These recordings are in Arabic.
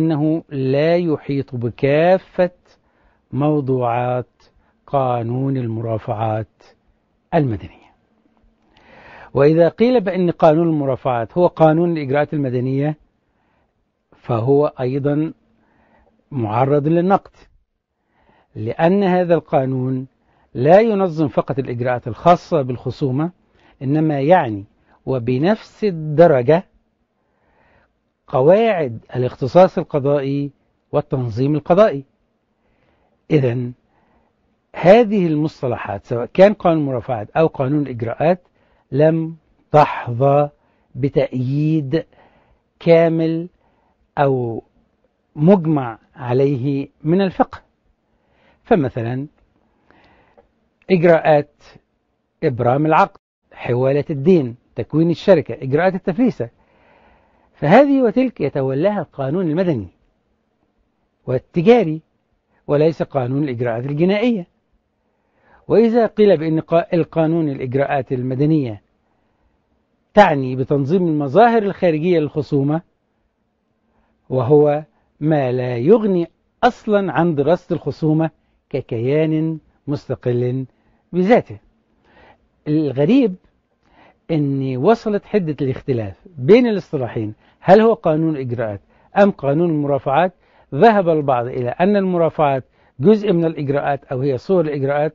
أنه لا يحيط بكافة موضوعات قانون المرافعات المدنية وإذا قيل بأن قانون المرافعات هو قانون الإجراءات المدنية فهو أيضا معرض للنقد لأن هذا القانون لا ينظم فقط الإجراءات الخاصة بالخصومة إنما يعني وبنفس الدرجة قواعد الاختصاص القضائي والتنظيم القضائي إذا هذه المصطلحات سواء كان قانون المرافعات أو قانون الإجراءات لم تحظى بتأييد كامل أو مجمع عليه من الفقه فمثلا إجراءات إبرام العقد حوالة الدين تكوين الشركة إجراءات التفريسه فهذه وتلك يتولاها القانون المدني والتجاري وليس قانون الإجراءات الجنائية وإذا قيل بأن القانون الإجراءات المدنية تعني بتنظيم المظاهر الخارجية للخصومة وهو ما لا يغني أصلا عن دراسة الخصومة ككيان مستقل بذاته الغريب أن وصلت حدة الاختلاف بين الاصطلاحين هل هو قانون الإجراءات أم قانون المرافعات ذهب البعض إلى أن المرافعات جزء من الإجراءات أو هي صور الإجراءات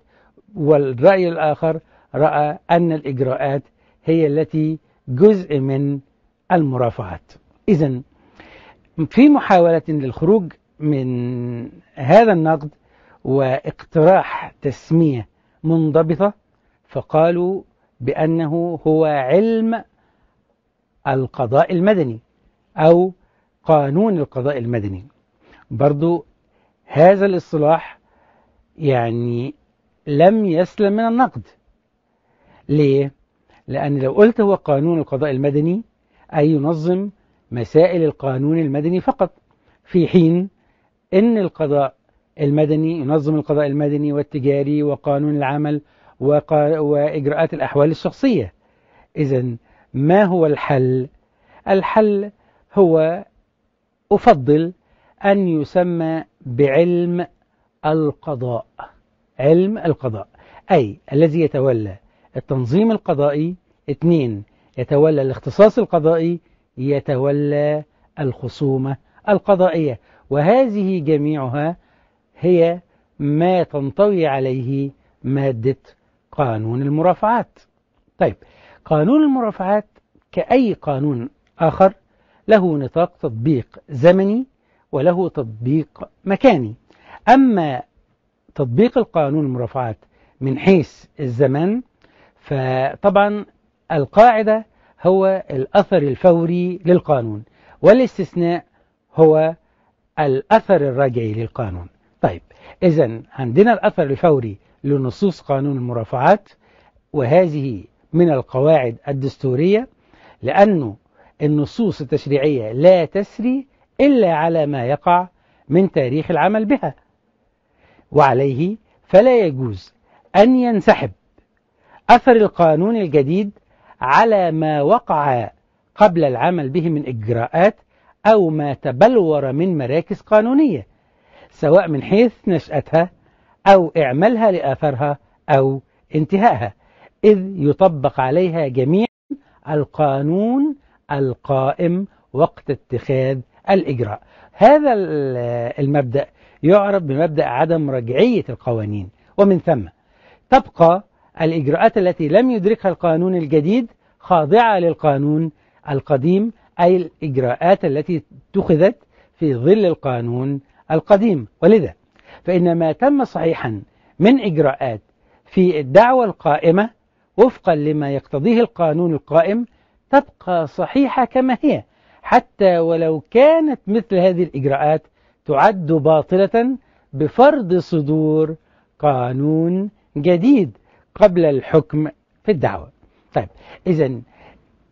والرأي الآخر رأى أن الإجراءات هي التي جزء من المرافعات إذا في محاولة للخروج من هذا النقد واقتراح تسمية منضبطة فقالوا بأنه هو علم القضاء المدني أو قانون القضاء المدني برضو هذا الاصطلاح يعني لم يسلم من النقد ليه؟ لأن لو قلت هو قانون القضاء المدني أي ينظم مسائل القانون المدني فقط في حين أن القضاء المدني ينظم القضاء المدني والتجاري وقانون العمل وقا... وإجراءات الأحوال الشخصية إذا ما هو الحل؟ الحل هو أفضل أن يسمى بعلم القضاء علم القضاء أي الذي يتولى التنظيم القضائي اثنين يتولى الاختصاص القضائي يتولى الخصومة القضائية وهذه جميعها هي ما تنطوي عليه مادة قانون المرافعات طيب قانون المرافعات كأي قانون آخر له نطاق تطبيق زمني وله تطبيق مكاني أما تطبيق القانون المرافعات من حيث الزمان فطبعا القاعدة هو الأثر الفوري للقانون والاستثناء هو الأثر الرجعي للقانون طيب إذا عندنا الأثر الفوري لنصوص قانون المرافعات وهذه من القواعد الدستورية لأنه النصوص التشريعية لا تسري إلا على ما يقع من تاريخ العمل بها وعليه فلا يجوز أن ينسحب أثر القانون الجديد على ما وقع قبل العمل به من إجراءات أو ما تبلور من مراكز قانونية سواء من حيث نشأتها أو إعمالها لآثارها أو انتهائها إذ يطبق عليها جميع القانون القائم وقت اتخاذ الإجراء هذا المبدأ يعرف بمبدأ عدم رجعية القوانين ومن ثم تبقى الإجراءات التي لم يدركها القانون الجديد خاضعة للقانون القديم أي الإجراءات التي اتخذت في ظل القانون القديم ولذا فإن ما تم صحيحا من إجراءات في الدعوة القائمة وفقا لما يقتضيه القانون القائم تبقى صحيحة كما هي حتى ولو كانت مثل هذه الإجراءات تعد باطلة بفرض صدور قانون جديد قبل الحكم في الدعوة طيب إذا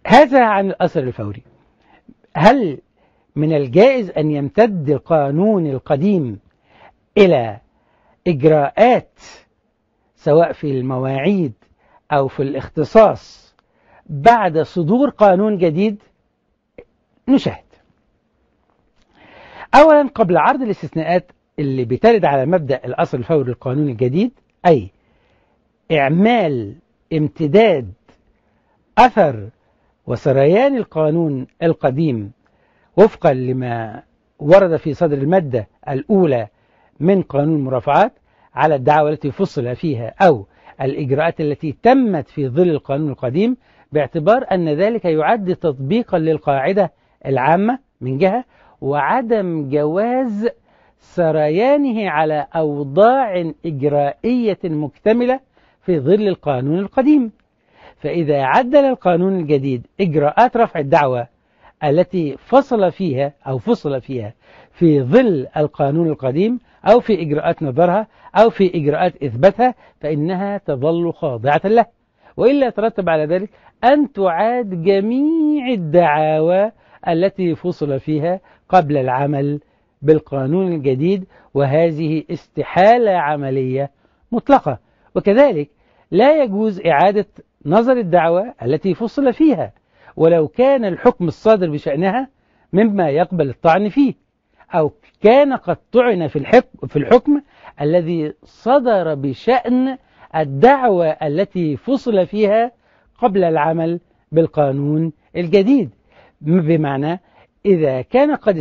هذا عن الأثر الفوري هل من الجائز أن يمتد القانون القديم إلى إجراءات سواء في المواعيد أو في الاختصاص بعد صدور قانون جديد نشاهد أولا قبل عرض الاستثناءات اللي بترد على مبدأ الأصل الفوري للقانون الجديد أي إعمال امتداد أثر وسريان القانون القديم وفقا لما ورد في صدر المادة الأولى من قانون المرافعات على الدعاوى التي فصل فيها أو الإجراءات التي تمت في ظل القانون القديم باعتبار أن ذلك يعد تطبيقا للقاعدة العامة من جهة وعدم جواز سريانه على أوضاع إجرائية مكتملة في ظل القانون القديم فإذا عدل القانون الجديد إجراءات رفع الدعوة التي فصل فيها أو فصل فيها في ظل القانون القديم أو في إجراءات نظرها أو في إجراءات إثباتها فإنها تظل خاضعة له وإلا يترتب على ذلك أن تعاد جميع الدعاوى التي فصل فيها قبل العمل بالقانون الجديد وهذه استحالة عملية مطلقة وكذلك لا يجوز إعادة نظر الدعوة التي فصل فيها ولو كان الحكم الصادر بشأنها مما يقبل الطعن فيه أو كان قد طعن في الحكم الذي صدر بشأن الدعوة التي فصل فيها قبل العمل بالقانون الجديد بمعنى إذا كان قد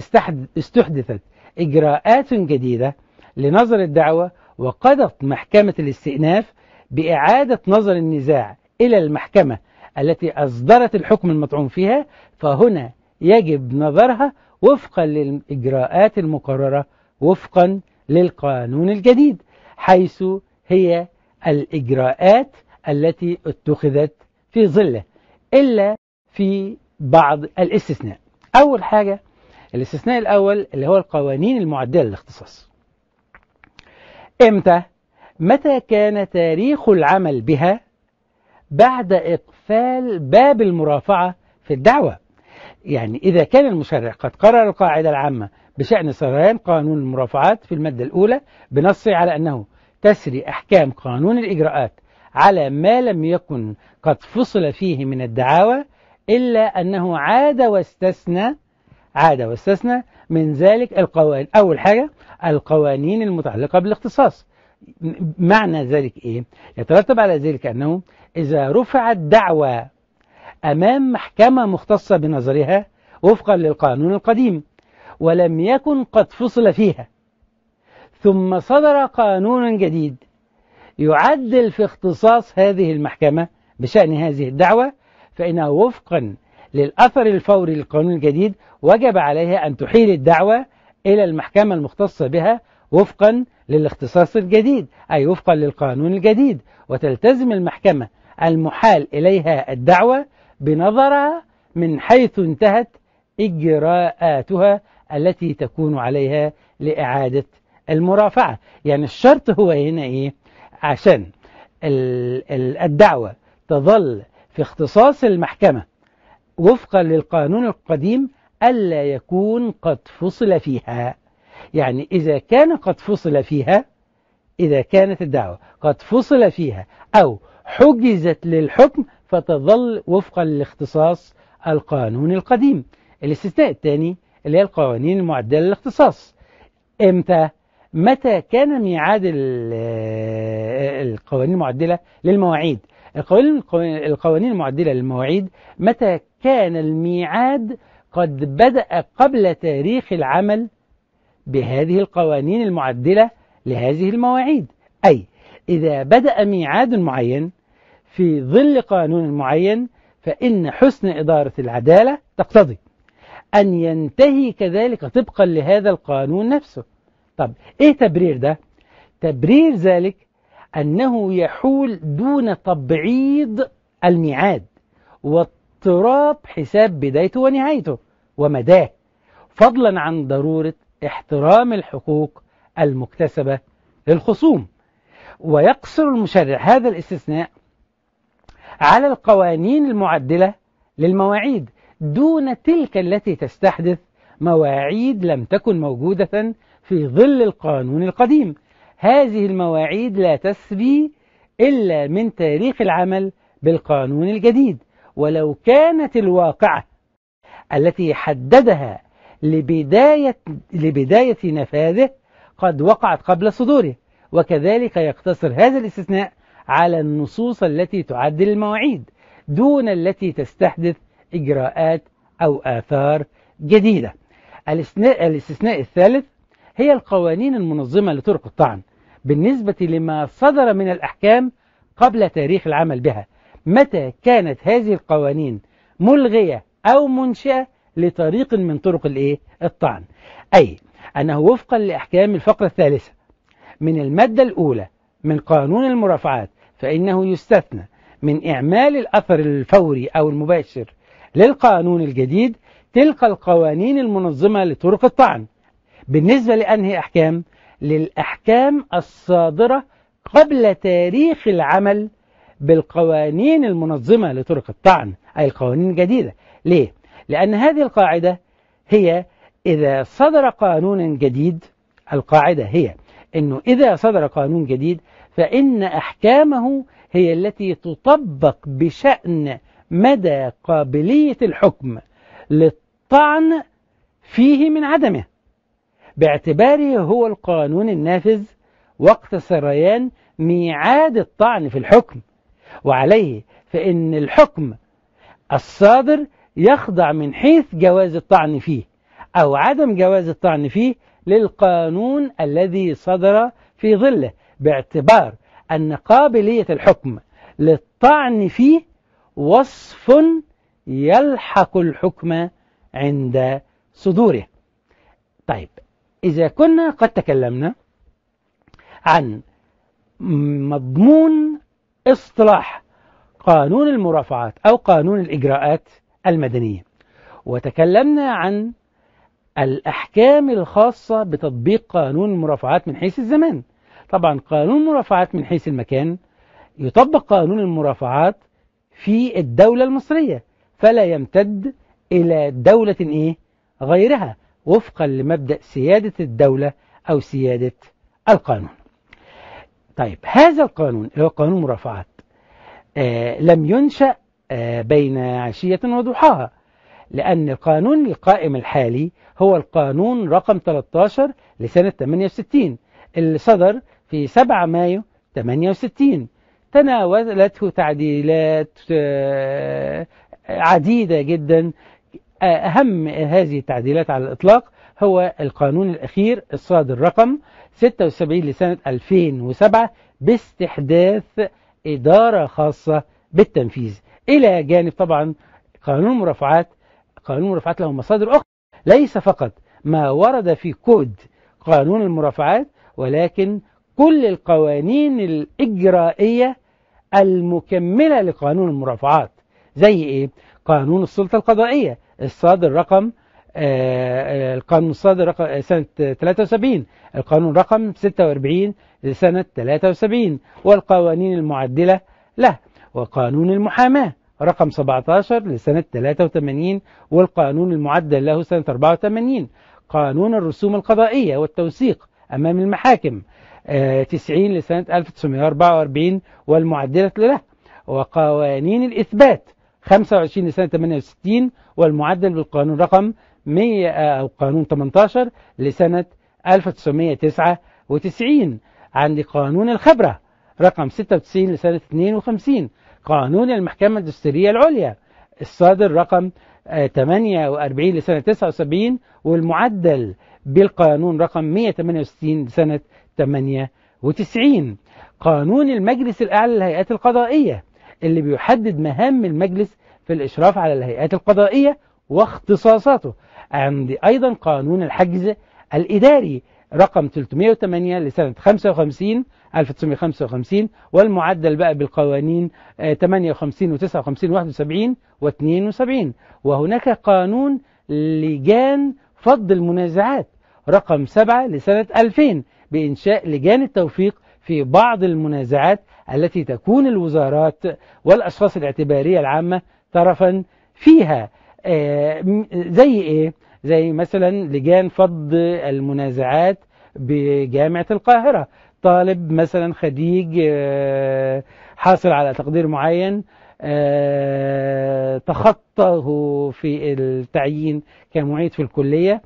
استحدثت إجراءات جديدة لنظر الدعوة وقضت محكمة الاستئناف بإعادة نظر النزاع إلى المحكمة التي أصدرت الحكم المطعون فيها فهنا يجب نظرها وفقا للإجراءات المقررة وفقا للقانون الجديد حيث هي الإجراءات التي اتخذت في ظله إلا في بعض الاستثناء أول حاجة الاستثناء الأول اللي هو القوانين المعدلة للاختصاص إمتى؟ متى كان تاريخ العمل بها بعد إقفال باب المرافعة في الدعوة يعني إذا كان المشرع قد قرر القاعدة العامة بشأن سريان قانون المرافعات في المادة الأولى بنص على أنه تسري أحكام قانون الإجراءات على ما لم يكن قد فصل فيه من الدعاوى إلا أنه عاد واستثنى عاد واستثنى من ذلك القوانين أول حاجة القوانين المتعلقة بالاختصاص معنى ذلك إيه؟ يترتب على ذلك أنه إذا رفعت دعوى أمام محكمة مختصة بنظرها وفقا للقانون القديم ولم يكن قد فصل فيها ثم صدر قانون جديد يعدل في اختصاص هذه المحكمة بشأن هذه الدعوة فإنه وفقا للأثر الفوري للقانون الجديد وجب عليها أن تحيل الدعوة إلى المحكمة المختصة بها وفقا للاختصاص الجديد أي وفقا للقانون الجديد وتلتزم المحكمة المحال إليها الدعوة بنظرها من حيث انتهت إجراءاتها التي تكون عليها لإعادة المرافعة يعني الشرط هو هنا إيه عشان الدعوة تظل في اختصاص المحكمة وفقا للقانون القديم ألا يكون قد فصل فيها يعني إذا كان قد فصل فيها إذا كانت الدعوة قد فصل فيها أو حجزت للحكم فتظل وفقا لاختصاص القانون القديم الاستثناء الثاني اللي هي القوانين المعدلة للاختصاص إمتى؟ متى كان ميعاد القوانين المعدلة للمواعيد القوانين المعدلة للمواعيد متى كان الميعاد قد بدأ قبل تاريخ العمل بهذه القوانين المعدلة لهذه المواعيد أي إذا بدأ ميعاد معين في ظل قانون معين فإن حسن إدارة العدالة تقتضي أن ينتهي كذلك طبقا لهذا القانون نفسه طب إيه تبرير ده؟ تبرير ذلك أنه يحول دون تبعيض الميعاد واضطراب حساب بدايته ونهايته ومداه فضلا عن ضرورة احترام الحقوق المكتسبة للخصوم ويقصر المشرع هذا الاستثناء على القوانين المعدلة للمواعيد دون تلك التي تستحدث مواعيد لم تكن موجودة في ظل القانون القديم هذه المواعيد لا تسري إلا من تاريخ العمل بالقانون الجديد ولو كانت الواقعة التي حددها لبداية, لبداية نفاذه قد وقعت قبل صدوره وكذلك يقتصر هذا الاستثناء على النصوص التي تعدل المواعيد دون التي تستحدث إجراءات أو آثار جديدة الاستثناء الثالث هي القوانين المنظمة لطرق الطعن بالنسبة لما صدر من الأحكام قبل تاريخ العمل بها متى كانت هذه القوانين ملغية أو منشئة لطريق من طرق الإيه؟ الطعن أي أنه وفقا لأحكام الفقرة الثالثة من المادة الأولى من قانون المرافعات فإنه يستثنى من إعمال الأثر الفوري أو المباشر للقانون الجديد تلك القوانين المنظمة لطرق الطعن بالنسبة لأنهي أحكام؟ للأحكام الصادرة قبل تاريخ العمل بالقوانين المنظمة لطرق الطعن أي القوانين الجديدة ليه؟ لأن هذه القاعدة هي إذا صدر قانون جديد القاعدة هي أنه إذا صدر قانون جديد فإن أحكامه هي التي تطبق بشأن مدى قابلية الحكم للطعن فيه من عدمه باعتباره هو القانون النافذ وقت سريان ميعاد الطعن في الحكم وعليه فإن الحكم الصادر يخضع من حيث جواز الطعن فيه أو عدم جواز الطعن فيه للقانون الذي صدر في ظله باعتبار أن قابلية الحكم للطعن فيه وصف يلحق الحكم عند صدوره طيب إذا كنا قد تكلمنا عن مضمون اصطلاح قانون المرافعات أو قانون الإجراءات المدنية وتكلمنا عن الأحكام الخاصة بتطبيق قانون المرافعات من حيث الزمان طبعا قانون المرافعات من حيث المكان يطبق قانون المرافعات في الدولة المصرية فلا يمتد إلى دولة إيه غيرها وفقا لمبدأ سيادة الدولة أو سيادة القانون طيب هذا القانون هو قانون مرافعات آه لم ينشأ آه بين عشية وضحاها لأن القانون القائم الحالي هو القانون رقم 13 لسنة 68 اللي صدر في 7 مايو 68 تناولته تعديلات آه، عديدة جدا أهم هذه التعديلات على الإطلاق هو القانون الأخير الصادر رقم 76 لسنة 2007 باستحداث إدارة خاصة بالتنفيذ إلى جانب طبعا قانون المرافعات قانون المرافعات له مصادر أخرى ليس فقط ما ورد في كود قانون المرافعات ولكن كل القوانين الإجرائية المكملة لقانون المرافعات زي إيه؟ قانون السلطة القضائية الصادر رقم آه، آه، القانون الصادر رقم آه، سنة 73 القانون رقم 46 لسنة 73 والقوانين المعدلة له وقانون المحاماة رقم 17 لسنة 83 والقانون المعدل له سنة 84 قانون الرسوم القضائية والتوثيق أمام المحاكم 90 لسنة 1944 والمعدلة له وقوانين الإثبات 25 لسنة 68 والمعدل بالقانون رقم 100 آه، أو قانون 18 لسنة 1999 عندي قانون الخبرة رقم 96 لسنة 52 قانون المحكمة الدستورية العليا الصادر رقم 48 آه، لسنة 79 والمعدل بالقانون رقم 168 لسنة 98 قانون المجلس الأعلى للهيئات القضائية اللي بيحدد مهام المجلس في الإشراف على الهيئات القضائية واختصاصاته عند أيضا قانون الحجز الإداري رقم 308 لسنة 55 1955 والمعدل بقى بالقوانين 58 و59 و71 و72 وهناك قانون لجان فض المنازعات رقم 7 لسنة 2000 بإنشاء لجان التوفيق في بعض المنازعات التي تكون الوزارات والأشخاص الاعتبارية العامة طرفا فيها آه، زي إيه؟ زي مثلا لجان فض المنازعات بجامعة القاهرة طالب مثلا خديج آه، حاصل على تقدير معين آه، تخطاه في التعيين كمعيد في الكلية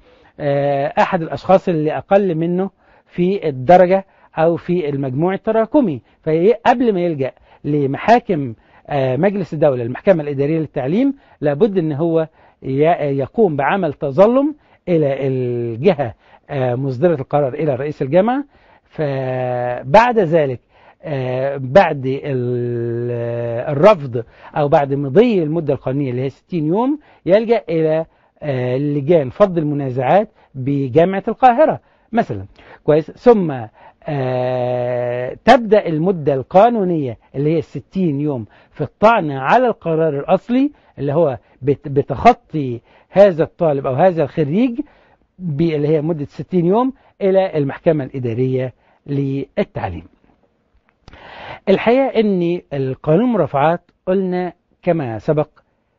أحد الأشخاص اللي أقل منه في الدرجة أو في المجموع التراكمي فقبل إيه؟ ما يلجأ لمحاكم آه، مجلس الدولة المحكمة الإدارية للتعليم لابد أن هو يقوم بعمل تظلم إلى الجهة آه، مصدرة القرار إلى رئيس الجامعة فبعد ذلك آه، بعد الرفض أو بعد مضي المدة القانونية اللي هي 60 يوم يلجأ إلى لجان فض المنازعات بجامعة القاهرة مثلا كويس ثم آه، تبدأ المدة القانونية اللي هي 60 يوم في الطعن على القرار الأصلي اللي هو بتخطي هذا الطالب أو هذا الخريج اللي هي مدة 60 يوم إلى المحكمة الإدارية للتعليم الحقيقة أن القانون المرافعات قلنا كما سبق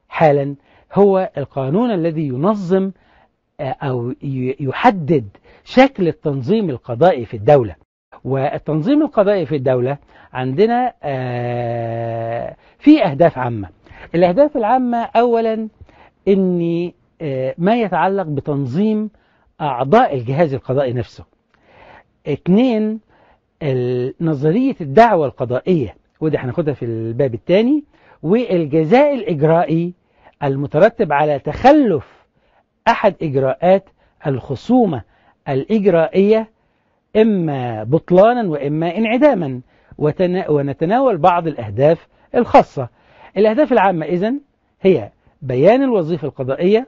حالا هو القانون الذي ينظم آه، أو يحدد شكل التنظيم القضائي في الدولة والتنظيم القضائي في الدولة عندنا آه، في أهداف عامة الأهداف العامة أولا أن آه، ما يتعلق بتنظيم أعضاء الجهاز القضائي نفسه اثنين نظرية الدعوة القضائية ودي هناخدها في الباب الثاني والجزاء الإجرائي المترتب على تخلف أحد إجراءات الخصومة الإجرائية إما بطلانا وإما انعداما ونتناول بعض الأهداف الخاصة الأهداف العامة إذن هي بيان الوظيفة القضائية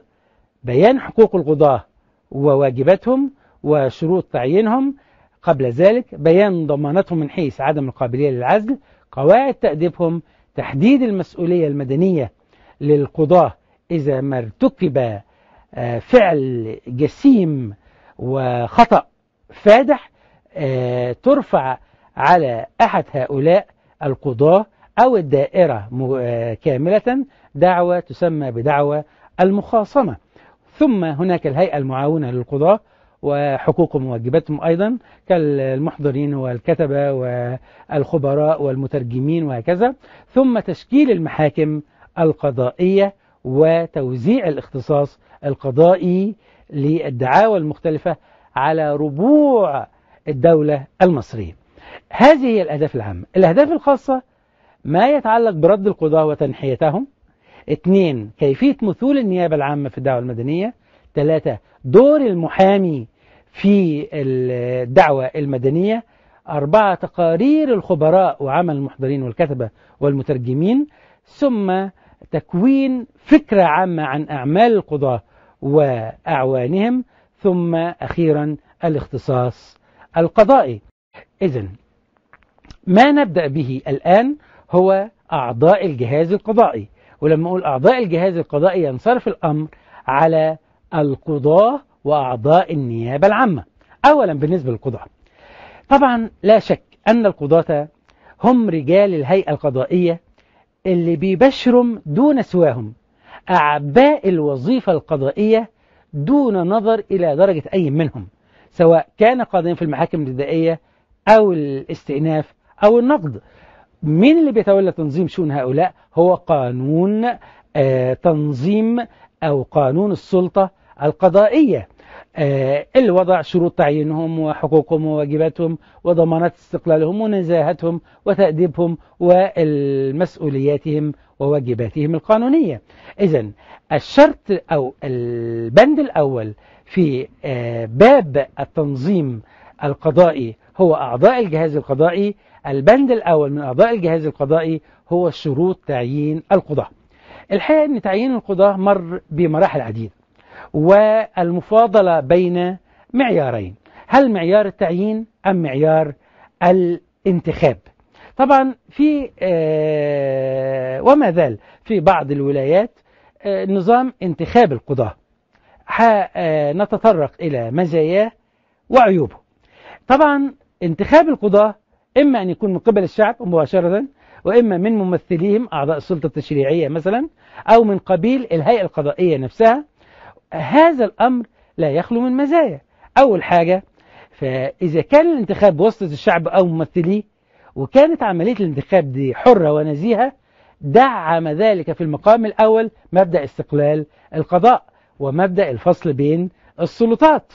بيان حقوق القضاة وواجباتهم وشروط تعيينهم قبل ذلك بيان ضماناتهم من حيث عدم القابلية للعزل قواعد تأديبهم تحديد المسؤولية المدنية للقضاة إذا ما ارتكب آه، فعل جسيم وخطأ فادح آه، ترفع على أحد هؤلاء القضاة أو الدائرة آه، كاملة دعوة تسمى بدعوة المخاصمة ثم هناك الهيئة المعاونة للقضاة وحقوقهم وواجباتهم أيضا كالمحضرين والكتبة والخبراء والمترجمين وهكذا ثم تشكيل المحاكم القضائية وتوزيع الاختصاص القضائي للدعاوى المختلفة على ربوع الدولة المصرية هذه هي الأهداف العامة الأهداف الخاصة ما يتعلق برد القضاة وتنحيتهم اثنين كيفية مثول النيابة العامة في الدعوة المدنية ثلاثة دور المحامي في الدعوة المدنية أربعة تقارير الخبراء وعمل المحضرين والكتبة والمترجمين ثم تكوين فكرة عامة عن أعمال القضاة وأعوانهم ثم أخيرا الاختصاص القضائي إذا ما نبدأ به الآن هو أعضاء الجهاز القضائي ولما أقول أعضاء الجهاز القضائي ينصرف الأمر على القضاة وأعضاء النيابة العامة أولا بالنسبة للقضاة طبعا لا شك أن القضاة هم رجال الهيئة القضائية اللي بيبشرم دون سواهم أعباء الوظيفة القضائية دون نظر إلى درجة أي منهم سواء كان قاضيا في المحاكم الابتدائية أو الاستئناف أو النقد مين اللي بيتولى تنظيم شؤون هؤلاء هو قانون آه تنظيم أو قانون السلطة القضائية آه اللي وضع شروط تعيينهم وحقوقهم وواجباتهم وضمانات استقلالهم ونزاهتهم وتأديبهم ومسؤولياتهم وواجباتهم القانونية إذا الشرط أو البند الأول في آه، باب التنظيم القضائي هو أعضاء الجهاز القضائي البند الأول من أعضاء الجهاز القضائي هو شروط تعيين القضاة الحقيقة أن تعيين القضاة مر بمراحل عديدة والمفاضلة بين معيارين هل معيار التعيين أم معيار الانتخاب طبعا في آه، وما زال في بعض الولايات آه، نظام انتخاب القضاة آه، نتطرق إلى مزاياه وعيوبه طبعا انتخاب القضاة إما أن يكون من قبل الشعب مباشرة وإما من ممثليهم أعضاء السلطة التشريعية مثلا أو من قبيل الهيئة القضائية نفسها هذا الأمر لا يخلو من مزايا أول حاجة فإذا كان الانتخاب بواسطة الشعب أو ممثليه وكانت عملية الانتخاب دي حرة ونزيهة دعم ذلك في المقام الأول مبدأ استقلال القضاء ومبدأ الفصل بين السلطات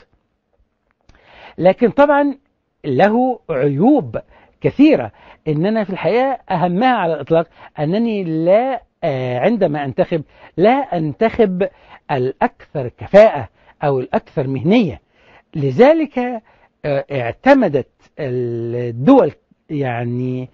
لكن طبعا له عيوب كثيرة إن أنا في الحقيقة أهمها على الإطلاق أنني لا آه، عندما أنتخب لا أنتخب الأكثر كفاءة أو الأكثر مهنية لذلك آه، اعتمدت الدول يعني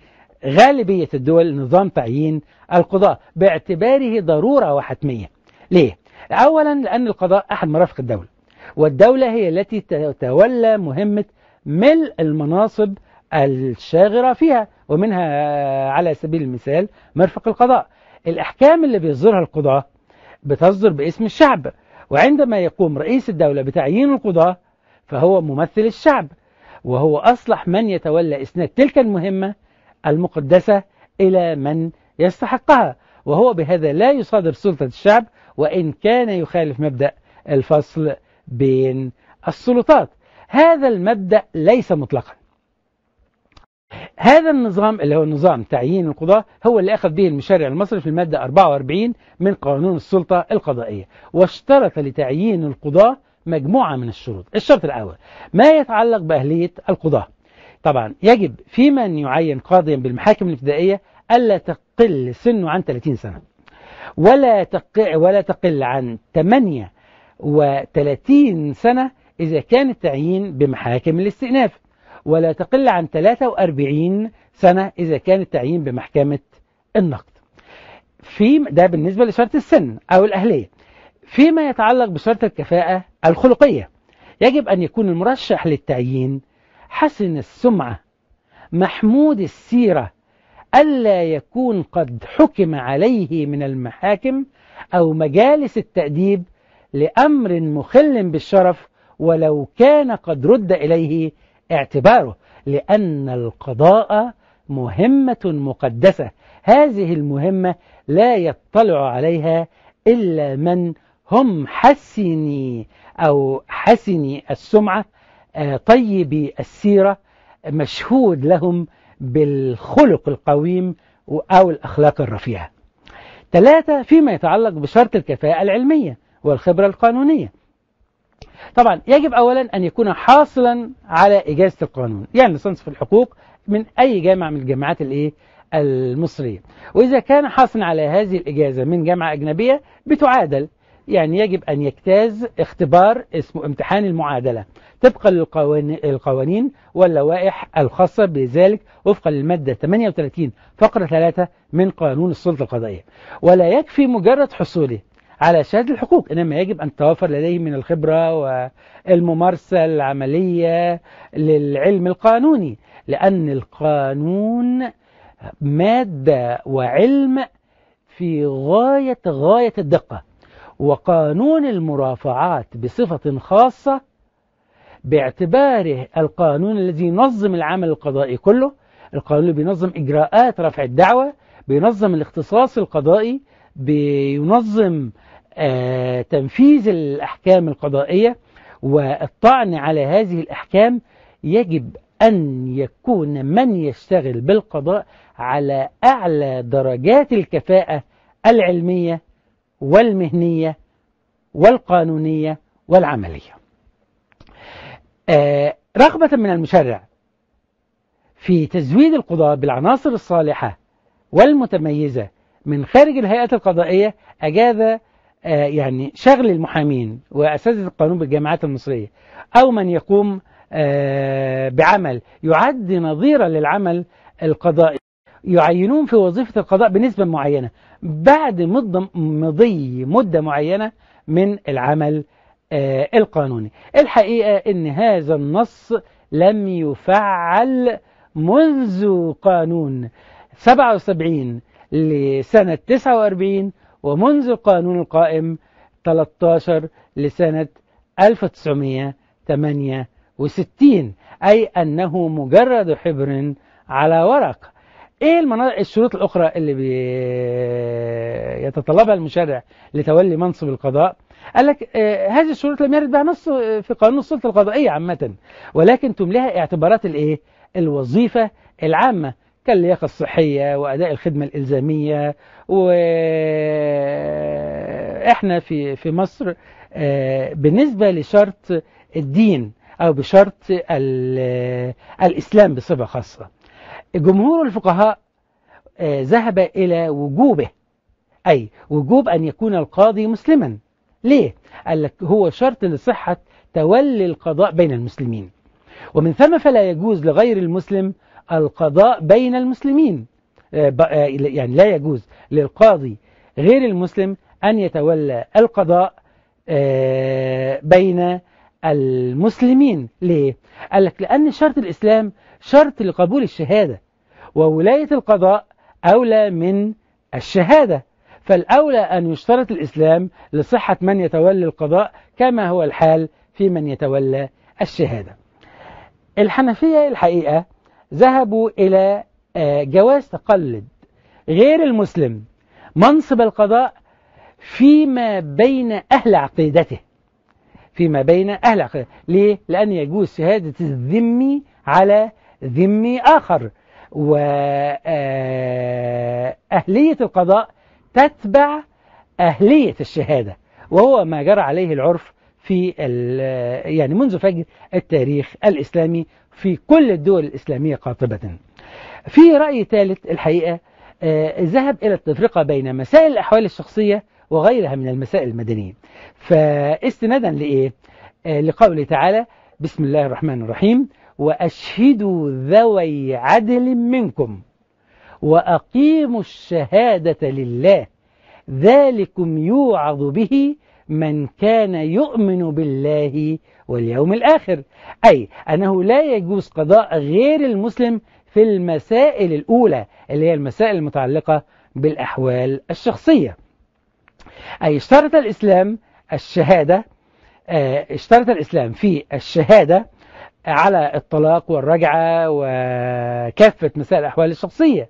غالبية الدول نظام تعيين القضاء باعتباره ضرورة وحتمية ليه؟ أولا لأن القضاء أحد مرافق الدولة والدولة هي التي تتولى مهمة ملء المناصب الشاغرة فيها ومنها على سبيل المثال مرفق القضاء الأحكام اللي بيصدرها القضاء بتصدر باسم الشعب وعندما يقوم رئيس الدولة بتعيين القضاة فهو ممثل الشعب وهو أصلح من يتولى إسناد تلك المهمة المقدسة إلى من يستحقها وهو بهذا لا يصادر سلطة الشعب وإن كان يخالف مبدأ الفصل بين السلطات هذا المبدأ ليس مطلقا هذا النظام اللي هو نظام تعيين القضاة هو اللي أخذ به المشرع المصري في المادة 44 من قانون السلطة القضائية واشترط لتعيين القضاة مجموعة من الشروط الشرط الأول ما يتعلق بأهلية القضاء طبعا يجب في من يعين قاضيا بالمحاكم الابتدائية ألا تقل سنه عن 30 سنة ولا تقل, ولا تقل عن 38 سنة إذا كان التعيين بمحاكم الاستئناف ولا تقل عن 43 سنة إذا كان التعيين بمحكمة النقد في ده بالنسبة لشرط السن أو الأهلية فيما يتعلق بشرط الكفاءة الخلقية يجب أن يكون المرشح للتعيين حسن السمعة محمود السيرة ألا يكون قد حكم عليه من المحاكم أو مجالس التأديب لأمر مخل بالشرف ولو كان قد رد إليه اعتباره لأن القضاء مهمة مقدسة هذه المهمة لا يطلع عليها إلا من هم حسني أو حسني السمعة آه، طيبي السيرة مشهود لهم بالخلق القويم أو الأخلاق الرفيعة ثلاثة فيما يتعلق بشرط الكفاءة العلمية والخبرة القانونية طبعا يجب أولا أن يكون حاصلا على إجازة القانون يعني لسانس في الحقوق من أي جامعة من الجامعات الإيه المصرية وإذا كان حاصلا على هذه الإجازة من جامعة أجنبية بتعادل يعني يجب أن يجتاز اختبار اسمه امتحان المعادلة طبقا للقوانين واللوائح الخاصة بذلك وفقا للمادة 38 فقرة 3 من قانون السلطة القضائية ولا يكفي مجرد حصوله على شهادة الحقوق إنما يجب أن تتوافر لديه من الخبرة والممارسة العملية للعلم القانوني لأن القانون مادة وعلم في غاية غاية الدقة وقانون المرافعات بصفة خاصة باعتباره القانون الذي ينظم العمل القضائي كله القانون اللي بينظم إجراءات رفع الدعوة بينظم الاختصاص القضائي بينظم آه تنفيذ الأحكام القضائية والطعن على هذه الأحكام يجب أن يكون من يشتغل بالقضاء على أعلى درجات الكفاءة العلمية والمهنية والقانونية والعملية آه، رغبة من المشرع في تزويد القضاة بالعناصر الصالحة والمتميزة من خارج الهيئات القضائية أجاز آه، يعني شغل المحامين وأساتذة القانون بالجامعات المصرية أو من يقوم آه، بعمل يعد نظيرا للعمل القضائي يعينون في وظيفة القضاء بنسبة معينة بعد مضي مدة معينة من العمل آه، القانوني الحقيقة أن هذا النص لم يفعل منذ قانون 77 لسنة 49 ومنذ القانون القائم 13 لسنة 1968 أي أنه مجرد حبر على ورق ايه المناطق الشروط الاخرى اللي بيتطلبها المشرع لتولي منصب القضاء قال لك آه هذه الشروط لم يرد بها نص في قانون السلطه القضائيه عامه ولكن تمليها اعتبارات الايه الوظيفه العامه كاللياقه الصحيه واداء الخدمه الالزاميه واحنا في في مصر آه بالنسبه لشرط الدين او بشرط الاسلام بصفه خاصه جمهور الفقهاء آه، ذهب إلى وجوبه أي وجوب أن يكون القاضي مسلما ليه؟ قال لك هو شرط لصحة تولي القضاء بين المسلمين ومن ثم فلا يجوز لغير المسلم القضاء بين المسلمين آه، آه، يعني لا يجوز للقاضي غير المسلم أن يتولى القضاء بين المسلمين ليه؟ قال لك لأن شرط الإسلام شرط لقبول الشهادة وولاية القضاء أولى من الشهادة فالأولى أن يشترط الإسلام لصحة من يتولى القضاء كما هو الحال في من يتولى الشهادة الحنفية الحقيقة ذهبوا إلى آه، جواز تقلد غير المسلم منصب القضاء فيما بين أهل عقيدته فيما بين أهل ليه؟ لأن يجوز شهادة الذمي على ذمي آخر وأهلية آه، القضاء تتبع أهلية الشهادة وهو ما جرى عليه العرف في يعني منذ فجر التاريخ الإسلامي في كل الدول الإسلامية قاطبة في رأي ثالث الحقيقة آه، ذهب إلى التفرقة بين مسائل الأحوال الشخصية وغيرها من المسائل المدنية فاستنادا لإيه؟ آه، لقوله تعالى بسم الله الرحمن الرحيم وأشهدوا ذوي عدل منكم وأقيموا الشهادة لله ذلكم يوعظ به من كان يؤمن بالله واليوم الآخر أي أنه لا يجوز قضاء غير المسلم في المسائل الأولى اللي هي المسائل المتعلقة بالأحوال الشخصية أي اشترط الإسلام الشهادة آه، اشترط الإسلام في الشهادة على الطلاق والرجعة وكافة مسائل الأحوال الشخصية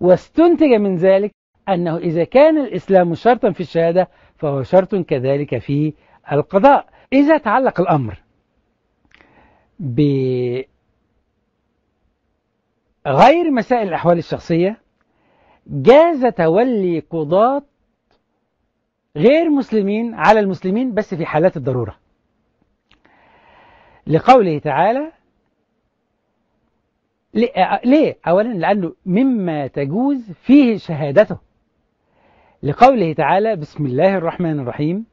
واستنتج من ذلك أنه إذا كان الإسلام شرطا في الشهادة فهو شرط كذلك في القضاء إذا تعلق الأمر بغير مسائل الأحوال الشخصية جاز تولي قضاة غير مسلمين على المسلمين بس في حالات الضرورة لقوله تعالى ليه؟ أولا لأنه مما تجوز فيه شهادته لقوله تعالى بسم الله الرحمن الرحيم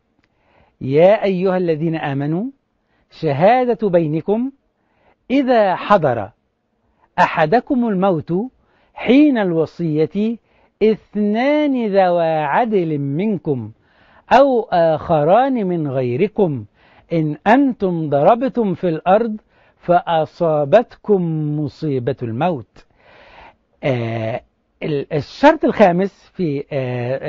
يا أيها الذين آمنوا شهادة بينكم إذا حضر أحدكم الموت حين الوصية اثنان ذوى عدل منكم أو آخران من غيركم إن أنتم ضربتم في الأرض فأصابتكم مصيبة الموت آه الشرط الخامس في آه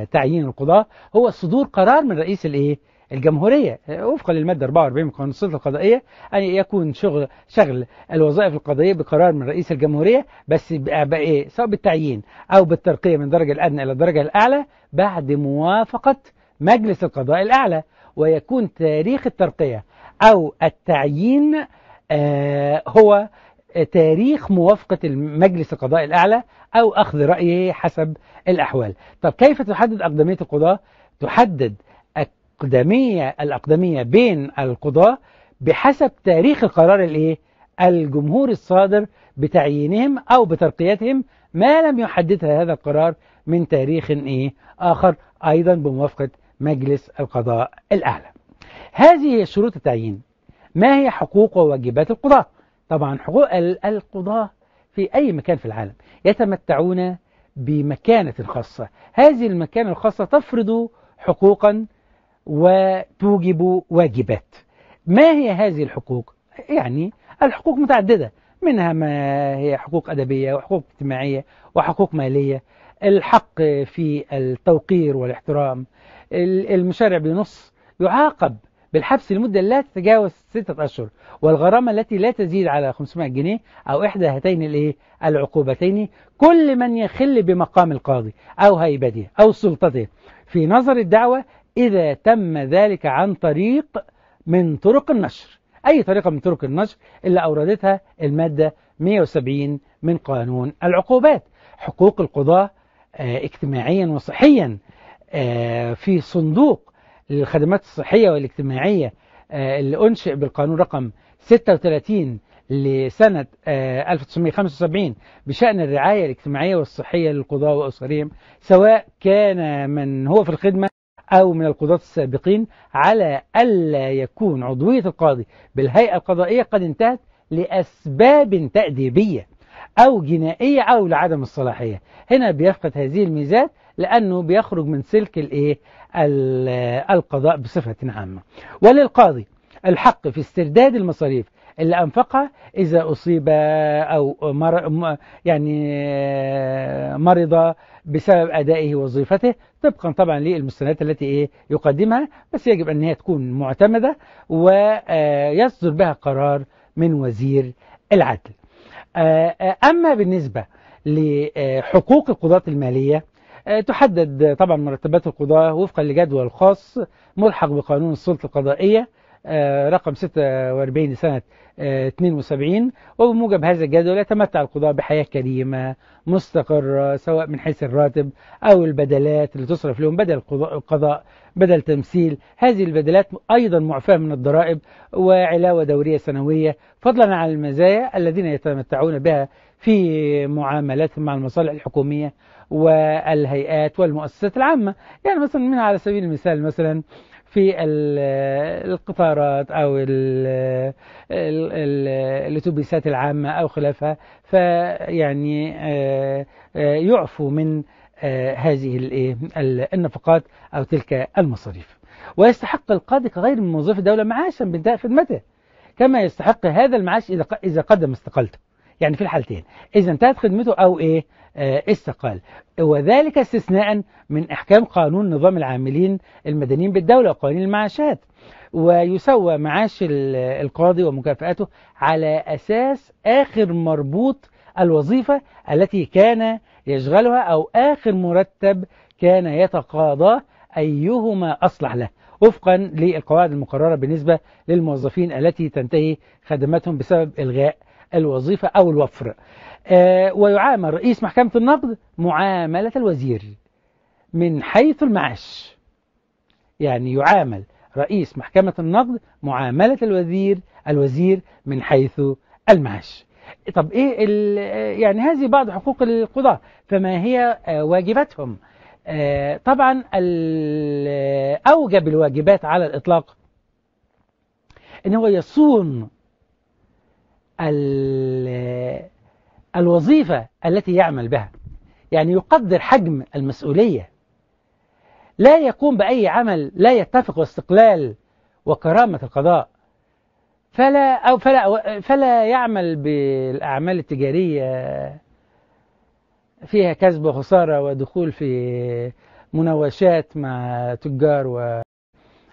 آه تعيين القضاء هو صدور قرار من رئيس الايه الجمهورية وفقا للمادة 44 من قانون السلطة القضائية أن يكون شغل شغل الوظائف القضائية بقرار من رئيس الجمهورية بس بقى إيه سواء بالتعيين أو بالترقية من الدرجة الأدنى إلى الدرجة الأعلى بعد موافقة مجلس القضاء الأعلى ويكون تاريخ الترقية أو التعيين آه هو تاريخ موافقة المجلس القضاء الأعلى أو أخذ رأيه حسب الأحوال طب كيف تحدد أقدمية القضاء؟ تحدد الأقدمية الأقدمية بين القضاة بحسب تاريخ القرار الإيه؟ الجمهور الصادر بتعيينهم أو بترقيتهم ما لم يحددها هذا القرار من تاريخ إيه؟ آخر أيضا بموافقة مجلس القضاء الأعلى هذه هي شروط التعيين ما هي حقوق وواجبات القضاة؟ طبعا حقوق القضاة في أي مكان في العالم يتمتعون بمكانة خاصة هذه المكانة الخاصة تفرض حقوقا وتوجب واجبات ما هي هذه الحقوق؟ يعني الحقوق متعددة منها ما هي حقوق أدبية وحقوق اجتماعية وحقوق مالية الحق في التوقير والاحترام المشرع بنص يعاقب بالحبس لمدة لا تتجاوز ستة أشهر والغرامة التي لا تزيد على 500 جنيه أو إحدى هاتين الإيه؟ العقوبتين كل من يخل بمقام القاضي أو هيبته أو سلطته في نظر الدعوة إذا تم ذلك عن طريق من طرق النشر أي طريقة من طرق النشر اللي أوردتها المادة 170 من قانون العقوبات حقوق القضاة آه، اجتماعيا وصحيا آه، في صندوق للخدمات الصحية والاجتماعية آه، اللي أنشئ بالقانون رقم 36 لسنة 1975 بشأن الرعاية الاجتماعية والصحية للقضاة وأسرهم سواء كان من هو في الخدمة أو من القضاة السابقين على ألا يكون عضوية القاضي بالهيئة القضائية قد انتهت لأسباب تأديبية أو جنائية أو لعدم الصلاحية هنا بيفقد هذه الميزات لأنه بيخرج من سلك الإيه؟ القضاء بصفة عامة وللقاضي الحق في استرداد المصاريف اللي أنفقها إذا أصيب أو مر يعني مرض بسبب أدائه وظيفته طبقا طبعا للمستندات التي إيه يقدمها بس يجب أن هي تكون معتمدة ويصدر آه، بها قرار من وزير العدل آه، آه، أما بالنسبة لحقوق القضاة المالية تحدد طبعا مرتبات القضاة وفقا لجدول خاص ملحق بقانون السلطة القضائية آه، رقم 46 لسنة 72 وبموجب هذا الجدول يتمتع القضاء بحياة كريمة مستقرة سواء من حيث الراتب أو البدلات اللي تصرف لهم بدل القضاء بدل تمثيل هذه البدلات أيضا معفاة من الضرائب وعلاوة دورية سنوية فضلا عن المزايا الذين يتمتعون بها في معاملاتهم مع المصالح الحكومية والهيئات والمؤسسات العامة يعني مثلا منها على سبيل المثال مثلا في القطارات أو الأتوبيسات العامة أو خلافها فيعني آه، آه، يعفو من آه، هذه إيه، النفقات أو تلك المصاريف ويستحق القاضي كغير من موظف الدولة معاشا بانتهاء خدمته كما يستحق هذا المعاش إذا قدم استقالته يعني في الحالتين إذا انتهت خدمته أو إيه آه، استقال وذلك استثناء من إحكام قانون نظام العاملين المدنيين بالدولة وقوانين المعاشات ويسوى معاش القاضي ومكافآته على أساس آخر مربوط الوظيفة التي كان يشغلها أو آخر مرتب كان يتقاضاه أيهما أصلح له وفقا للقواعد المقررة بالنسبة للموظفين التي تنتهي خدمتهم بسبب إلغاء الوظيفة أو الوفر آه، ويعامل رئيس محكمة النقد معاملة الوزير من حيث المعاش يعني يعامل رئيس محكمة النقد معاملة الوزير الوزير من حيث المعاش طب إيه يعني هذه بعض حقوق القضاة فما هي آه، واجباتهم آه، طبعا أوجب الواجبات على الإطلاق أن هو يصون الوظيفة التي يعمل بها يعني يقدر حجم المسؤولية لا يقوم بأي عمل لا يتفق واستقلال وكرامة القضاء فلا, أو فلا, فلا يعمل بالأعمال التجارية فيها كسب وخسارة ودخول في مناوشات مع تجار و...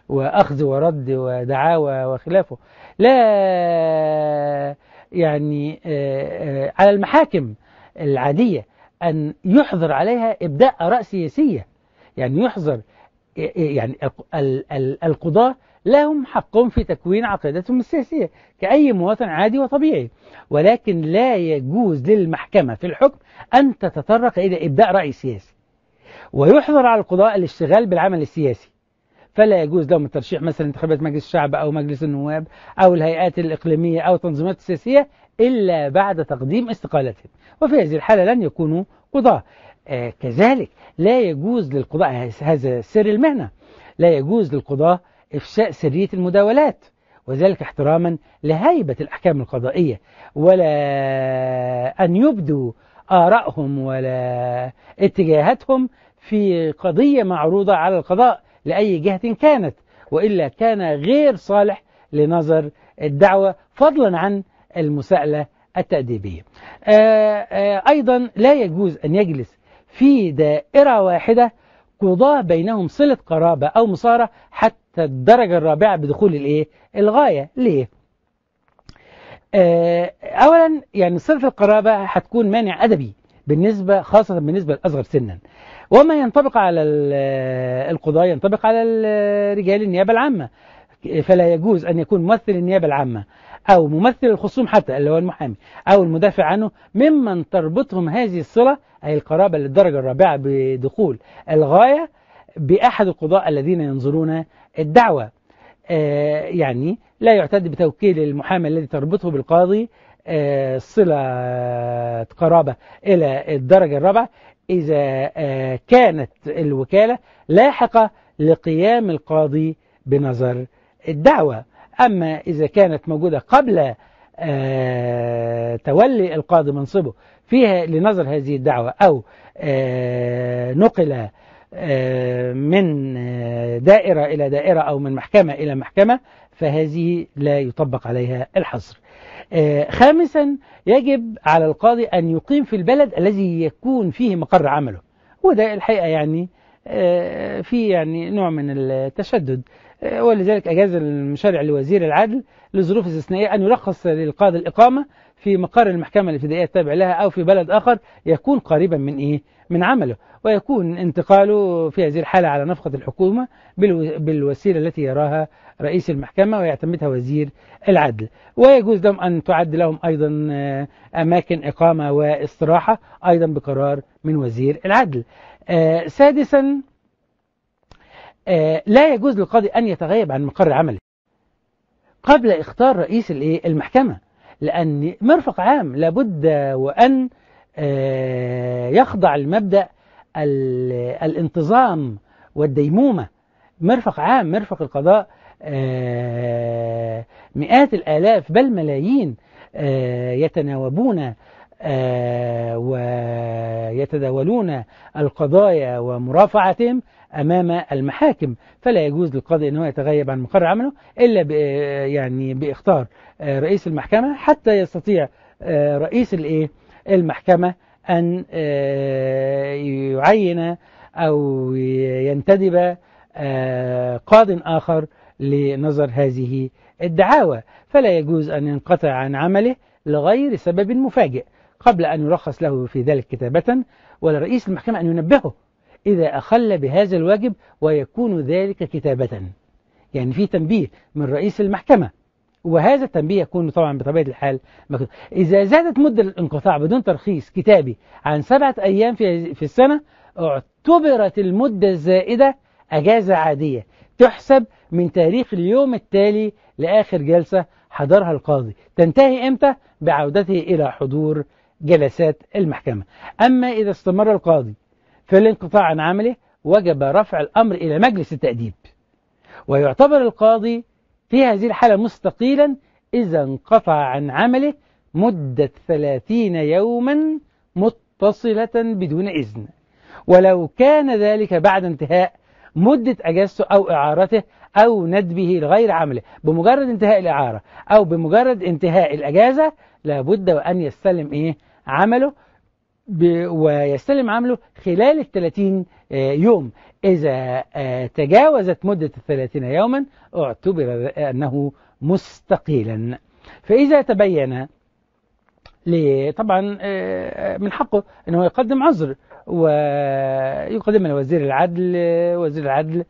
وأخذ ورد ودعاوى وخلافه لا يعني آه، آه، على المحاكم العادية أن يحظر عليها إبداء آراء سياسية يعني يحظر آه، يعني القضاة لهم حقهم في تكوين عقيدتهم السياسية كأي مواطن عادي وطبيعي ولكن لا يجوز للمحكمة في الحكم أن تتطرق إلى إبداء رأي سياسي ويحظر على القضاء الاشتغال بالعمل السياسي فلا يجوز لهم الترشيح مثلا انتخابات مجلس الشعب أو مجلس النواب أو الهيئات الإقليمية أو التنظيمات السياسية إلا بعد تقديم استقالتهم وفي هذه الحالة لن يكونوا قضاة آه كذلك لا يجوز للقضاء هذا سر المهنة لا يجوز للقضاة إفشاء سرية المداولات وذلك احتراما لهيبة الأحكام القضائية ولا أن يبدوا آرائهم ولا اتجاهاتهم في قضية معروضة على القضاء لأي جهة كانت وإلا كان غير صالح لنظر الدعوة فضلا عن المساءلة التأديبية آه، آه، أيضا لا يجوز أن يجلس في دائرة واحدة قضاء بينهم صلة قرابة أو مصارة حتى الدرجة الرابعة بدخول الإيه؟ الغاية ليه؟ آه، أولا يعني صلة القرابة هتكون مانع أدبي بالنسبة خاصة بالنسبة للأصغر سنا وما ينطبق على القضاة ينطبق على رجال النيابة العامة فلا يجوز أن يكون ممثل النيابة العامة أو ممثل الخصوم حتى اللي هو المحامي أو المدافع عنه ممن تربطهم هذه الصلة أي القرابة للدرجة الرابعة بدخول الغاية بأحد القضاء الذين ينظرون الدعوة آه يعني لا يعتد بتوكيل المحامي الذي تربطه بالقاضي آه صلة آه، قرابة إلى الدرجة الرابعة إذا آه، كانت الوكالة لاحقة لقيام القاضي بنظر الدعوة أما إذا كانت موجودة قبل آه، تولي القاضي منصبه فيها لنظر هذه الدعوة أو آه، نقل من دائرة إلى دائرة أو من محكمة إلى محكمة فهذه لا يطبق عليها الحصر آه، خامسا يجب على القاضي أن يقيم في البلد الذي يكون فيه مقر عمله وده الحقيقة يعني آه، في يعني نوع من التشدد آه، ولذلك أجاز المشرع لوزير العدل لظروف استثنائية أن يرخص للقاضي الإقامة في مقر المحكمة الابتدائية التابع لها أو في بلد آخر يكون قريبا من إيه؟ من عمله ويكون انتقاله في هذه الحالة على نفقة الحكومة بالوسيلة التي يراها رئيس المحكمة ويعتمدها وزير العدل ويجوز لهم أن تعد لهم أيضا آه، أماكن إقامة واستراحة أيضا بقرار من وزير العدل آه، سادسا آه، لا يجوز للقاضي أن يتغيب عن مقر عمله قبل اختيار رئيس المحكمة لأن مرفق عام لابد وأن آه، يخضع المبدأ الانتظام والديمومة مرفق عام مرفق القضاء آه، مئات الآلاف بل ملايين آه، يتناوبون ويتداولون القضايا ومرافعتهم أمام المحاكم فلا يجوز للقاضي أن هو يتغيب عن مقر عمله إلا يعني باختار آه، رئيس المحكمة حتى يستطيع آه، رئيس الإيه المحكمة أن آه، يعين أو ينتدب قاض آخر لنظر هذه الدعاوى فلا يجوز أن ينقطع عن عمله لغير سبب مفاجئ قبل أن يرخص له في ذلك كتابة ولا رئيس المحكمة أن ينبهه إذا أخل بهذا الواجب ويكون ذلك كتابة يعني في تنبيه من رئيس المحكمة وهذا التنبيه يكون طبعا بطبيعة الحال مكتوب إذا زادت مدة الانقطاع بدون ترخيص كتابي عن سبعة أيام في في السنة اعتبرت المدة الزائدة أجازة عادية تحسب من تاريخ اليوم التالي لآخر جلسة حضرها القاضي تنتهي إمتى؟ بعودته إلى حضور جلسات المحكمة أما إذا استمر القاضي في الانقطاع عن عمله وجب رفع الأمر إلى مجلس التأديب ويعتبر القاضي في هذه الحالة مستقيلا إذا انقطع عن عمله مدة ثلاثين يوما متصلة بدون إذن ولو كان ذلك بعد انتهاء مدة أجازته أو إعارته أو ندبه لغير عمله بمجرد انتهاء الإعارة أو بمجرد انتهاء الأجازة لابد وأن يستلم إيه عمله ويستلم عمله خلال ال 30 آه، يوم إذا آه، تجاوزت مدة ال 30 يوما اعتبر أنه مستقيلا فإذا تبين طبعا آه، من حقه أنه يقدم عذر ويقدمها لوزير العدل وزير العدل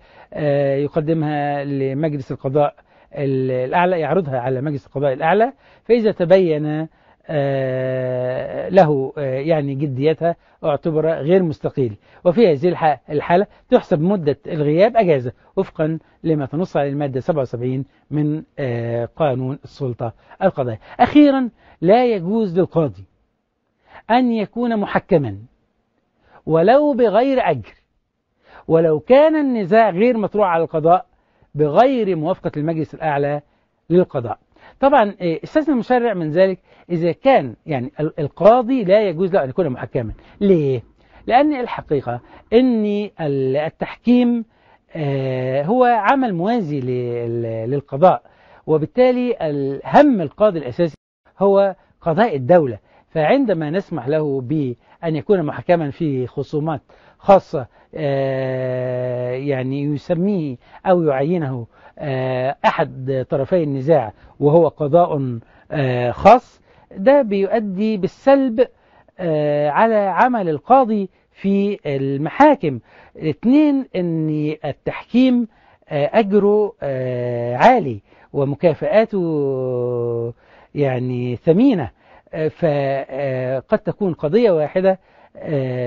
يقدمها لمجلس القضاء الأعلى يعرضها على مجلس القضاء الأعلى فإذا تبين آه، له آه، يعني جديتها اعتبر غير مستقيل وفي هذه الحالة تحسب مدة الغياب أجازة وفقا لما تنص على المادة 77 من آه، قانون السلطة القضائية أخيرا لا يجوز للقاضي أن يكون محكما ولو بغير أجر ولو كان النزاع غير مطروح على القضاء بغير موافقة المجلس الأعلى للقضاء طبعا آه، استثنى المشرع من ذلك إذا كان يعني القاضي لا يجوز له أن يكون محكما ليه؟ لأن الحقيقة أن التحكيم آه، هو عمل موازي للقضاء وبالتالي هم القاضي الأساسي هو قضاء الدولة فعندما نسمح له بأن يكون محكما في خصومات خاصة آه، يعني يسميه أو يعينه آه، أحد طرفي النزاع وهو قضاء آه، خاص ده بيؤدي بالسلب آه، على عمل القاضي في المحاكم اثنين ان التحكيم اجره عالي ومكافآته يعني ثمينة فقد تكون قضية واحدة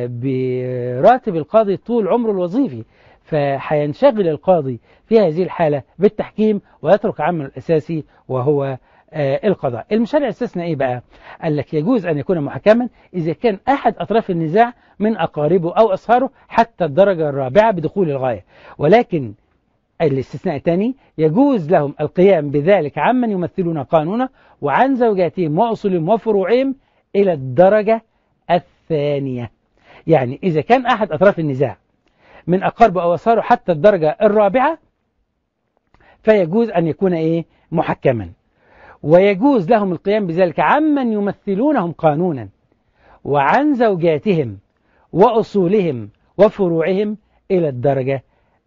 براتب القاضي طول عمره الوظيفي فهينشغل القاضي في هذه الحالة بالتحكيم ويترك عمله الأساسي وهو آه، القضاء المشارع استثنى ايه بقى قال لك يجوز ان يكون محكما اذا كان احد اطراف النزاع من اقاربه او اصهاره حتى الدرجة الرابعة بدخول الغاية ولكن الاستثناء الثاني يجوز لهم القيام بذلك عمن يمثلون قانونا وعن زوجاتهم واصولهم وفروعهم الى الدرجة الثانية يعني اذا كان احد اطراف النزاع من أقاربه أو حتى الدرجة الرابعة فيجوز أن يكون إيه محكما ويجوز لهم القيام بذلك عمن يمثلونهم قانونا وعن زوجاتهم وأصولهم وفروعهم إلى الدرجة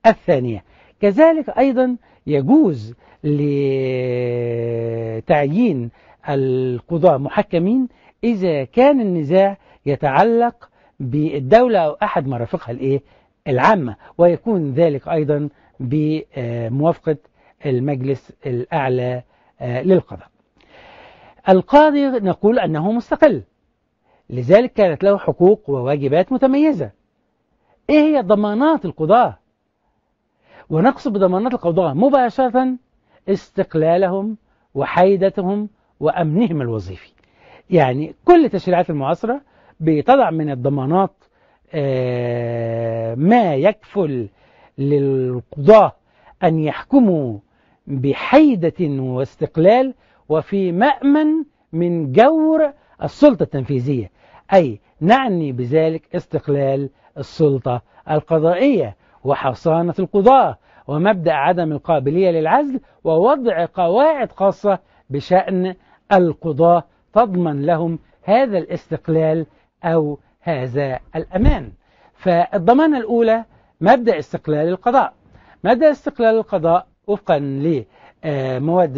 الثانية كذلك أيضا يجوز لتعيين القضاء محكمين إذا كان النزاع يتعلق بالدولة أو أحد مرافقها الإيه العامة ويكون ذلك أيضا بموافقة المجلس الأعلى آه، للقضاء القاضي نقول أنه مستقل لذلك كانت له حقوق وواجبات متميزة إيه هي ضمانات القضاة ونقصد بضمانات القضاة مباشرة استقلالهم وحيدتهم وأمنهم الوظيفي يعني كل التشريعات المعاصرة بتضع من الضمانات آه، ما يكفل للقضاة أن يحكموا بحيدة واستقلال وفي مأمن من جور السلطة التنفيذية أي نعني بذلك استقلال السلطة القضائية وحصانة القضاة ومبدأ عدم القابلية للعزل ووضع قواعد خاصة بشأن القضاة تضمن لهم هذا الاستقلال أو هذا الأمان فالضمانة الأولى مبدأ استقلال القضاء مبدأ استقلال القضاء وفقا لمواد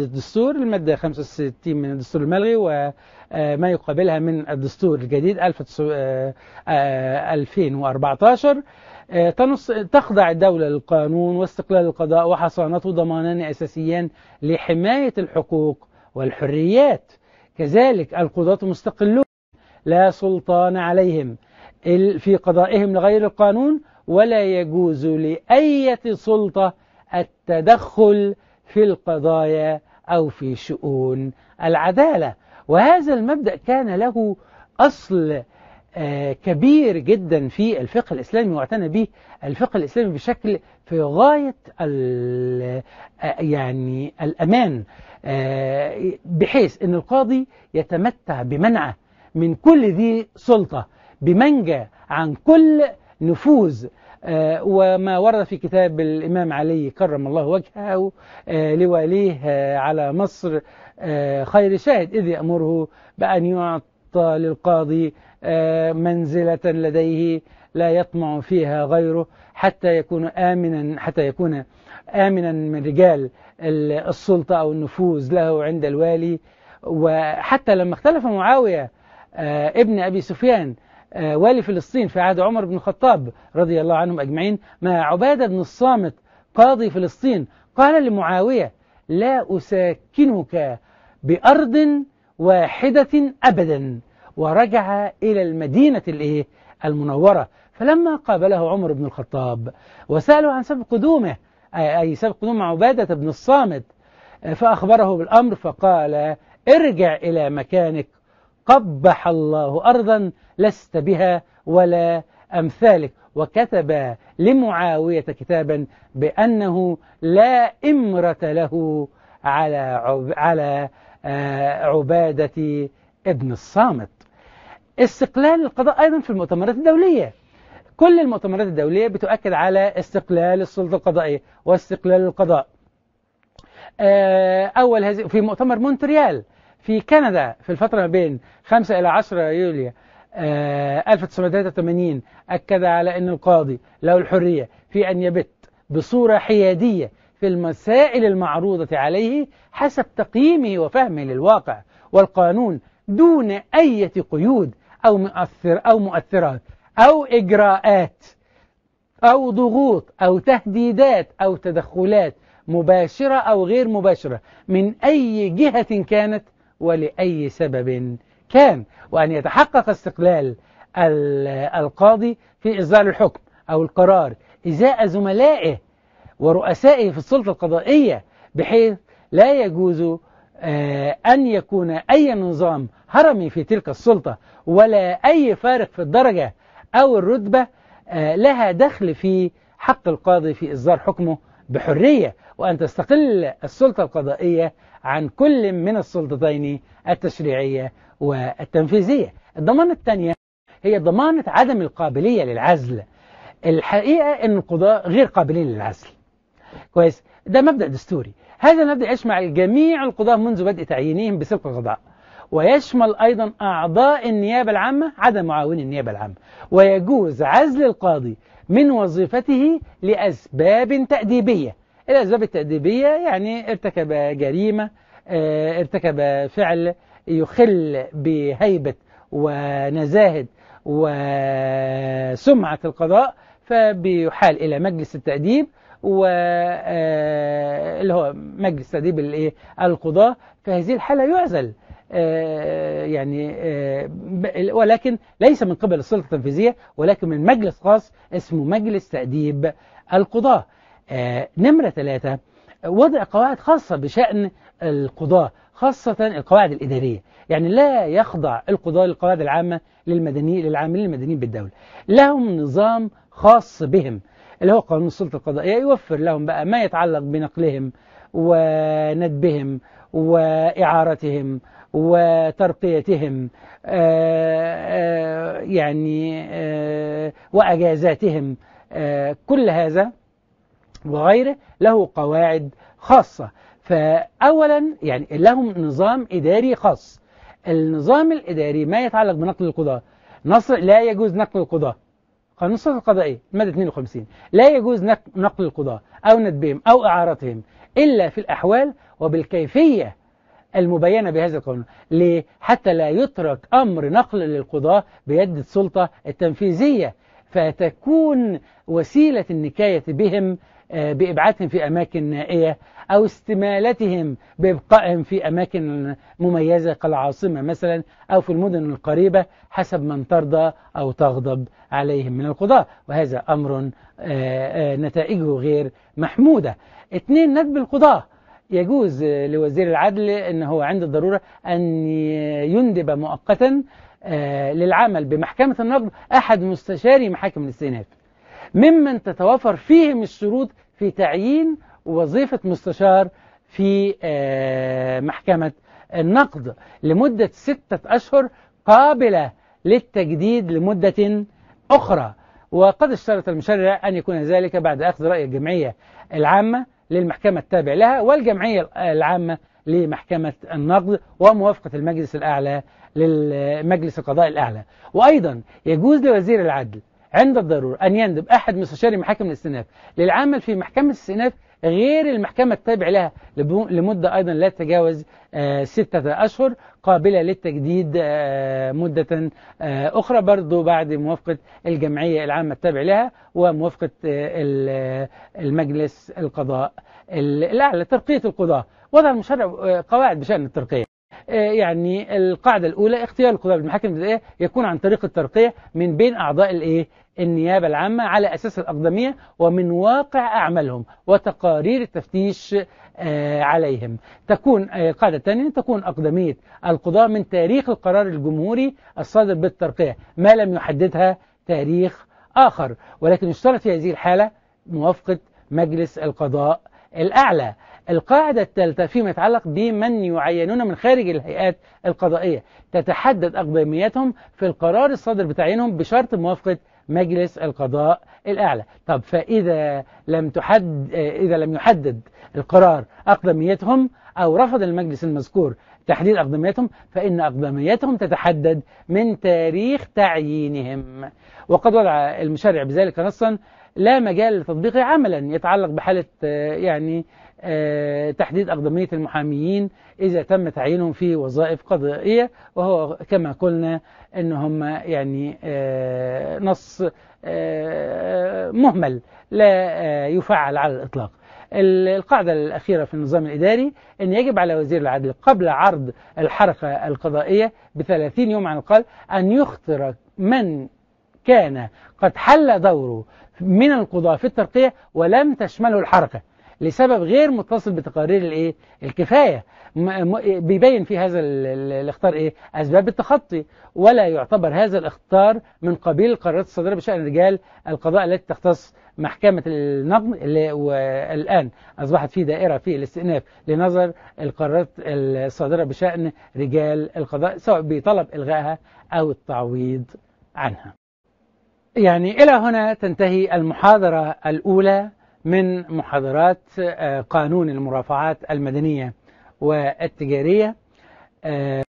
آه، الدستور المادة 65 من الدستور الملغي وما آه، يقابلها من الدستور الجديد 2014 آه، تنص تخضع الدولة للقانون واستقلال القضاء وحصانته ضمانان أساسيان لحماية الحقوق والحريات كذلك القضاة مستقلون لا سلطان عليهم في قضائهم لغير القانون ولا يجوز لأية سلطة التدخل في القضايا أو في شؤون العدالة وهذا المبدأ كان له أصل آه، كبير جدا في الفقه الإسلامي واعتنى به الفقه الإسلامي بشكل في غاية يعني الأمان آه، بحيث أن القاضي يتمتع بمنعه من كل ذي سلطة بمنجى عن كل نفوذ آه، وما ورد في كتاب الإمام علي كرم الله وجهه آه، لوليه آه، على مصر خير شاهد إذ يأمره بأن يعطى للقاضي منزلة لديه لا يطمع فيها غيره حتى يكون آمنا حتى يكون آمنا من رجال السلطة أو النفوذ له عند الوالي وحتى لما اختلف معاوية آه، ابن أبي سفيان آه، والي فلسطين في عهد عمر بن الخطاب رضي الله عنهم أجمعين مع عبادة بن الصامت قاضي فلسطين قال لمعاوية لا أساكنك بأرض واحدة أبدا ورجع إلى المدينة الإيه؟ المنورة فلما قابله عمر بن الخطاب وسأله عن سبب قدومه آه، أي سبب قدوم عبادة بن الصامت فأخبره بالأمر فقال ارجع إلى مكانك قبح الله أرضا لست بها ولا أمثالك وكتب لمعاوية كتابا بأنه لا إمرة له على على آه، عبادة ابن الصامت استقلال القضاء أيضا في المؤتمرات الدولية كل المؤتمرات الدولية بتؤكد على استقلال السلطة القضائية واستقلال القضاء آه، أول هذه في مؤتمر مونتريال في كندا في الفترة بين 5 إلى 10 يوليو 1983 آه، أكد على أن القاضي له الحرية في أن يبت بصورة حيادية في المسائل المعروضة عليه حسب تقييمه وفهمه للواقع والقانون دون أي قيود أو مؤثر أو مؤثرات أو إجراءات أو ضغوط أو تهديدات أو تدخلات مباشرة أو غير مباشرة من أي جهة كانت ولأي سبب كان وأن يتحقق استقلال القاضي في إصدار الحكم أو القرار إزاء زملائه ورؤسائه في السلطة القضائية بحيث لا يجوز آه، أن يكون أي نظام هرمي في تلك السلطة ولا أي فارق في الدرجة أو الرتبة آه، لها دخل في حق القاضي في إصدار حكمه بحرية وأن تستقل السلطة القضائية عن كل من السلطتين التشريعية والتنفيذية الضمانة الثانية هي ضمانة عدم القابلية للعزل الحقيقة أن القضاء غير قابلين للعزل كويس ده مبدأ دستوري هذا المبدأ يشمع جميع القضاة منذ بدء تعيينهم بسبق القضاء ويشمل أيضا أعضاء النيابة العامة عدم معاون النيابة العامة ويجوز عزل القاضي من وظيفته لأسباب تأديبية الأسباب التأديبية يعني ارتكب جريمة آه، ارتكب فعل يخل بهيبة ونزاهة وسمعة القضاء فبيحال إلى مجلس التأديب و آه، اللي هو مجلس تأديب القضاة فهذه الحالة يعزل آه، يعني آه، ولكن ليس من قبل السلطة التنفيذية ولكن من مجلس خاص اسمه مجلس تأديب القضاة آه، نمرة ثلاثة وضع قواعد خاصة بشأن القضاة خاصة القواعد الإدارية يعني لا يخضع القضاة للقواعد العامة للمدنيين للعاملين المدنيين بالدولة لهم نظام خاص بهم اللي هو قانون السلطة القضائية يوفر لهم بقى ما يتعلق بنقلهم وندبهم وإعارتهم وترقيتهم آه، آه، يعني آه، وأجازاتهم كل هذا وغيره له قواعد خاصة فأولا يعني لهم نظام إداري خاص النظام الإداري ما يتعلق بنقل القضاء نصر لا يجوز نقل القضاء قانون الصفة القضائية المادة 52 لا يجوز نقل القضاء أو ندبهم أو إعارتهم إلا في الأحوال وبالكيفية المبينة بهذا القانون ليه؟ حتى لا يترك أمر نقل للقضاء بيد السلطة التنفيذية فتكون وسيلة النكاية بهم آه، بإبعادهم في أماكن نائية أو استمالتهم بإبقائهم في أماكن مميزة كالعاصمة مثلا أو في المدن القريبة حسب من ترضى أو تغضب عليهم من القضاء وهذا أمر آه، آه، نتائجه غير محمودة اثنين ندب القضاء يجوز لوزير العدل أن هو عند الضرورة أن يندب مؤقتا آه، للعمل بمحكمة النقد أحد مستشاري محاكم الاستئناف ممن تتوفر فيهم الشروط في تعيين وظيفة مستشار في آه، محكمة النقد لمدة ستة أشهر قابلة للتجديد لمدة أخرى وقد اشترط المشرع أن يكون ذلك بعد أخذ رأي الجمعية العامة للمحكمة التابع لها والجمعية العامة لمحكمة النقد وموافقة المجلس الأعلى للمجلس القضاء الأعلى وأيضا يجوز لوزير العدل عند الضرورة أن يندب أحد مستشاري محاكم الاستئناف للعمل في محكمة الاستئناف غير المحكمة التابع لها لمدة أيضا لا تتجاوز آه، ستة أشهر قابلة للتجديد آه، مدة آه، أخرى برضو بعد موافقة الجمعية العامة التابع لها وموافقة المجلس القضاء الأعلى ترقية القضاء وضع المشرع قواعد بشأن الترقية يعني القاعدة الأولى اختيار القضاء بالمحاكم البدائية يكون عن طريق الترقية من بين أعضاء الإيه النيابة العامة على أساس الأقدمية ومن واقع أعمالهم وتقارير التفتيش آه، عليهم تكون آه، قاعدة تانية تكون أقدمية القضاء من تاريخ القرار الجمهوري الصادر بالترقية ما لم يحددها تاريخ آخر ولكن يشترط في هذه الحالة موافقة مجلس القضاء الأعلى القاعدة الثالثة فيما يتعلق بمن يعينون من خارج الهيئات القضائية تتحدد أقدمياتهم في القرار الصادر بتعيينهم بشرط موافقة مجلس القضاء الأعلى طب فإذا لم تحد إذا لم يحدد القرار أقدميتهم أو رفض المجلس المذكور تحديد أقدميتهم فإن أقدميتهم تتحدد من تاريخ تعيينهم وقد وضع المشرع بذلك نصا لا مجال لتطبيقه عملا يتعلق بحالة يعني آه، تحديد أقدمية المحاميين إذا تم تعيينهم في وظائف قضائية وهو كما قلنا أن هم يعني آه، نص آه، مهمل لا يفعل على الإطلاق القاعدة الأخيرة في النظام الإداري أن يجب على وزير العدل قبل عرض الحركة القضائية بثلاثين يوم على الأقل أن يخطر من كان قد حل دوره من القضاة في الترقية ولم تشمله الحركة لسبب غير متصل بتقارير الايه الكفاية بيبين في هذا الاخطار ايه اسباب التخطي ولا يعتبر هذا الاخطار من قبيل القرارات الصادرة بشأن رجال القضاء التي تختص محكمة النقد اللي أصبحت في دائرة في الاستئناف لنظر القرارات الصادرة بشأن رجال القضاء سواء بطلب إلغائها أو التعويض عنها يعني إلى هنا تنتهي المحاضرة الأولى من محاضرات آه، قانون المرافعات المدنية والتجارية آه،